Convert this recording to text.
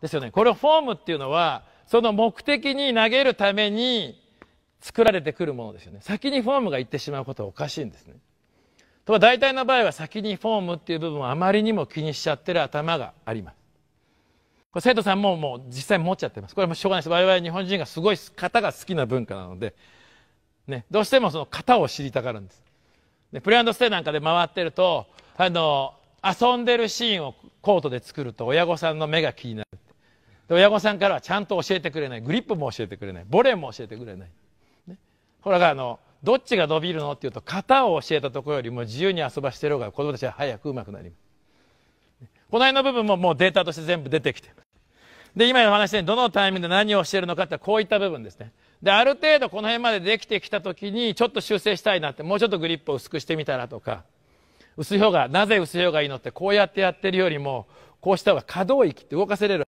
ですよね。これフォームっていうのは、その目的に投げるために作られてくるものですよね。先にフォームが行ってしまうことはおかしいんですね。とは大体の場合は先にフォームっていう部分をあまりにも気にしちゃってる頭があります。これ生徒さんももう実際持っちゃってます。これもしょうがないです。我々日本人がすごい型が好きな文化なので、ね、どうしてもその型を知りたがるんです。でプレアンドステイなんかで回ってると、あの、遊んでるシーンをコートで作ると親御さんの目が気になる。で親御さんからはちゃんと教えてくれないグリップも教えてくれないボレーも教えてくれない、ね、ほらあのどっちが伸びるのっていうと型を教えたところよりも自由に遊ばしてる方が子供たちは早くうまくなりますこの辺の部分ももうデータとして全部出てきてるで今の話でどのタイミングで何をしてるのかってこういった部分ですねである程度この辺までできてきた時にちょっと修正したいなってもうちょっとグリップを薄くしてみたらとか薄い方がなぜ薄い方がいいのってこうやってやってるよりもこうした方が可動域って動かせれる